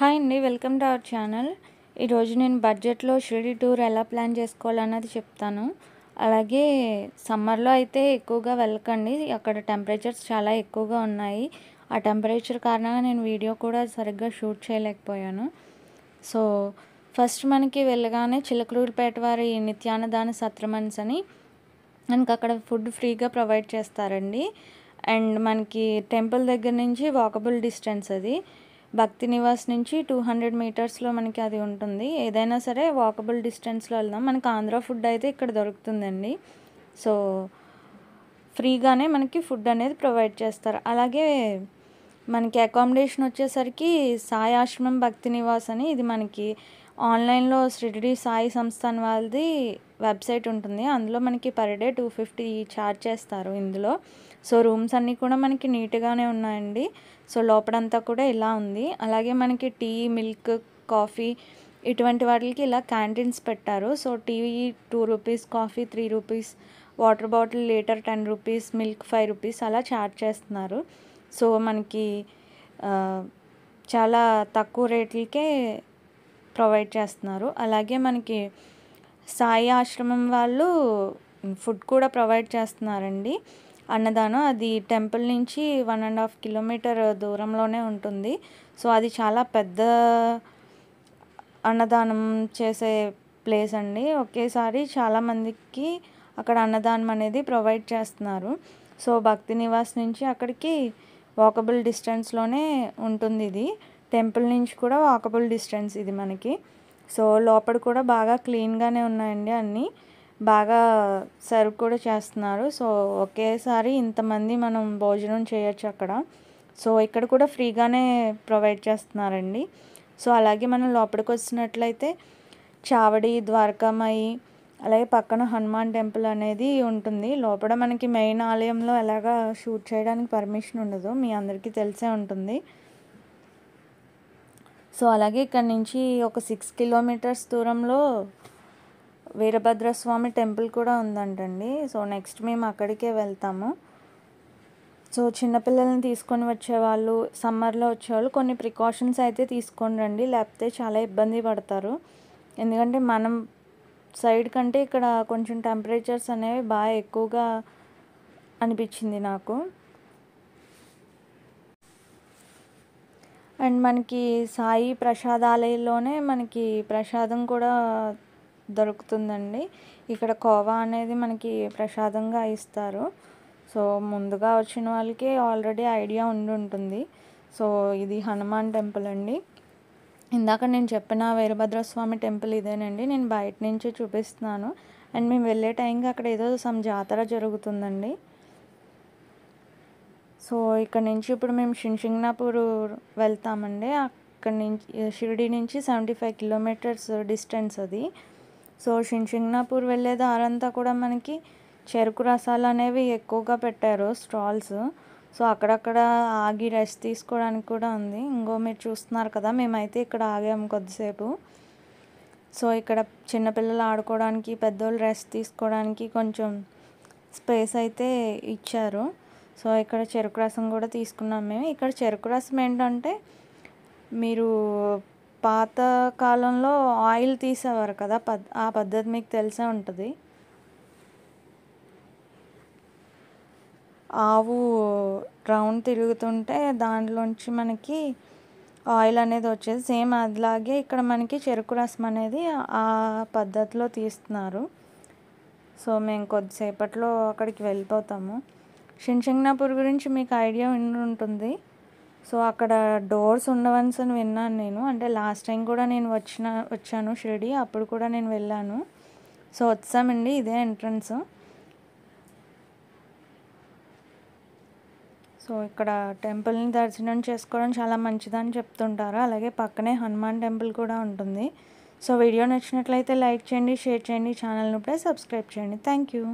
hi అండి welcome to our channel ఈరోజు నేను బడ్జెట్లో షిరిడి టూర్ ఎలా ప్లాన్ చేసుకోవాలన్నది చెప్తాను అలాగే సమ్మర్లో అయితే ఎక్కువగా వెళ్ళకండి అక్కడ టెంపరేచర్స్ చాలా ఎక్కువగా ఉన్నాయి ఆ టెంపరేచర్ కారణంగా నేను వీడియో కూడా సరిగ్గా షూట్ చేయలేకపోయాను సో ఫస్ట్ మనకి వెళ్ళగానే చిలకలూరుపేట వారి నిత్యానదాన సత్రమన్స్ అని మనకు అక్కడ ఫుడ్ ఫ్రీగా ప్రొవైడ్ చేస్తారండి అండ్ మనకి టెంపుల్ దగ్గర నుంచి వాకబుల్ డిస్టెన్స్ అది భక్తి నివాస్ నుంచి టూ హండ్రెడ్ మీటర్స్లో మనకి అది ఉంటుంది ఏదైనా సరే వాకబుల్ డిస్టెన్స్లో వెళ్దాం మనకి ఆంధ్ర ఫుడ్ అయితే ఇక్కడ దొరుకుతుందండి సో ఫ్రీగానే మనకి ఫుడ్ అనేది ప్రొవైడ్ చేస్తారు అలాగే మనకి అకామిడేషన్ వచ్చేసరికి సాయి ఆశ్రమం భక్తి నివాస్ అని ఇది మనకి ఆన్లైన్లో శ్రీడి సాయి సంస్థాన్ వాళ్ళది వెబ్సైట్ ఉంటుంది అందులో మనకి per day two fifty charge చేస్తారు ఇందులో సో రూమ్స్ అన్నీ కూడా మనకి నీట్గానే ఉన్నాయండి సో లోపలంతా కూడా ఇలా ఉంది అలాగే మనకి టీ మిల్క్ కాఫీ ఇటువంటి వాటికి ఇలా క్యాంటీన్స్ పెట్టారు so tea two rupees coffee three rupees water bottle litre ten rupees milk five rupees అలా ఛార్జ్ చేస్తున్నారు సో మనకి చాలా తక్కువ రేట్లకే ప్రొవైడ్ చేస్తున్నారు అలాగే మనకి సాయి ఆశ్రమం వాళ్ళు ఫుడ్ కూడా ప్రొవైడ్ చేస్తున్నారండి అన్నదానం అది టెంపుల్ నుంచి వన్ అండ్ హాఫ్ కిలోమీటర్ దూరంలోనే ఉంటుంది సో అది చాలా పెద్ద అన్నదానం చేసే ప్లేస్ అండి ఒకేసారి చాలామందికి అక్కడ అన్నదానం అనేది ప్రొవైడ్ చేస్తున్నారు సో భక్తి నివాస్ నుంచి అక్కడికి వాకబుల్ డిస్టెన్స్లోనే ఉంటుంది ఇది టెంపుల్ నుంచి కూడా వాకబుల్ డిస్టెన్స్ ఇది మనకి సో లోపల కూడా బాగా క్లీన్గానే ఉన్నాయండి అన్నీ బాగా సర్వ్ కూడా చేస్తున్నారు సో ఒకేసారి ఇంతమంది మనం భోజనం చేయొచ్చు అక్కడ సో ఇక్కడ కూడా ఫ్రీగానే ప్రొవైడ్ చేస్తున్నారండి సో అలాగే మనం లోపలికి వచ్చినట్లయితే చావడి ద్వారకామయ్యి అలాగే పక్కన హనుమాన్ టెంపుల్ అనేది ఉంటుంది లోపల మనకి మెయిన్ ఆలయంలో ఎలాగా షూట్ చేయడానికి పర్మిషన్ ఉండదు మీ అందరికీ తెలిసే ఉంటుంది సో అలాగే ఇక్కడ నుంచి ఒక సిక్స్ కిలోమీటర్స్ దూరంలో వీరభద్రస్వామి టెంపుల్ కూడా ఉందంటండి సో నెక్స్ట్ మేము అక్కడికే వెళ్తాము సో చిన్నపిల్లల్ని తీసుకొని వచ్చేవాళ్ళు సమ్మర్లో వచ్చేవాళ్ళు కొన్ని ప్రికాషన్స్ అయితే తీసుకొని రండి లేకపోతే చాలా ఇబ్బంది పడతారు ఎందుకంటే మనం సైడ్ కంటే ఇక్కడ కొంచెం టెంపరేచర్స్ అనేవి బాగా ఎక్కువగా అనిపించింది నాకు అండ్ మనకి సాయి ప్రసాదాలయంలోనే మనకి ప్రసాదం కూడా దొరుకుతుందండి ఇక్కడ కోవా అనేది మనకి ప్రసాదంగా ఇస్తారు సో ముందుగా వచ్చిన వాళ్ళకి ఆల్రెడీ ఐడియా ఉండి ఉంటుంది సో ఇది హనుమాన్ టెంపుల్ అండి ఇందాక నేను చెప్పిన వీరభద్రస్వామి టెంపుల్ ఇదేనండి నేను బయట నుంచి చూపిస్తున్నాను అండ్ మేము వెళ్ళే టైంకి అక్కడ ఏదో సమ్ జాతర జరుగుతుందండి సో ఇక్కడ నుంచి ఇప్పుడు మేము షిన్షింగ్నాపూర్ వెళ్తామండి అక్కడ నుంచి షిరిడి నుంచి సెవెంటీ ఫైవ్ కిలోమీటర్స్ డిస్టెన్స్ అది సో షిన్షింగ్నాపూర్ వెళ్ళే దారంతా కూడా మనకి చెరుకు రసాలు అనేవి ఎక్కువగా పెట్టారు స్టాల్స్ సో అక్కడక్కడ ఆగి రెస్ట్ తీసుకోవడానికి కూడా ఉంది ఇంకో మీరు చూస్తున్నారు కదా మేమైతే ఇక్కడ ఆగాము కొద్దిసేపు సో ఇక్కడ చిన్నపిల్లలు ఆడుకోవడానికి పెద్దోళ్ళు రెస్ట్ తీసుకోవడానికి కొంచెం స్పేస్ అయితే ఇచ్చారు సో ఇక్కడ చెరుకు రసం కూడా తీసుకున్నాం మేము ఇక్కడ చెరుకు రసం ఏంటంటే మీరు పాత కాలంలో ఆయిల్ తీసేవారు కదా పద్ ఆ పద్ధతి మీకు తెలిసే ఉంటుంది ఆవు రౌండ్ తిరుగుతుంటే దాంట్లోంచి మనకి ఆయిల్ అనేది వచ్చేది సేమ్ అలాగే ఇక్కడ మనకి చెరుకు రసం అనేది ఆ పద్ధతిలో తీస్తున్నారు సో మేము కొద్దిసేపట్లో అక్కడికి వెళ్ళిపోతాము షిన్షంగ్నాపూర్ గురించి మీకు ఐడియా ఉంటుంది సో అక్కడ డోర్స్ అని విన్నాను నేను అంటే లాస్ట్ టైం కూడా నేను వచ్చిన వచ్చాను షిరిడి అప్పుడు కూడా నేను వెళ్ళాను సో వచ్చామండి ఇదే ఎంట్రన్స్ సో ఇక్కడ టెంపుల్ని దర్శనం చేసుకోవడం చాలా మంచిదని చెప్తుంటారు అలాగే పక్కనే హనుమాన్ టెంపుల్ కూడా ఉంటుంది సో వీడియో నచ్చినట్లయితే లైక్ చేయండి షేర్ చేయండి ఛానల్ను ప్లే సబ్స్క్రైబ్ చేయండి థ్యాంక్ యూ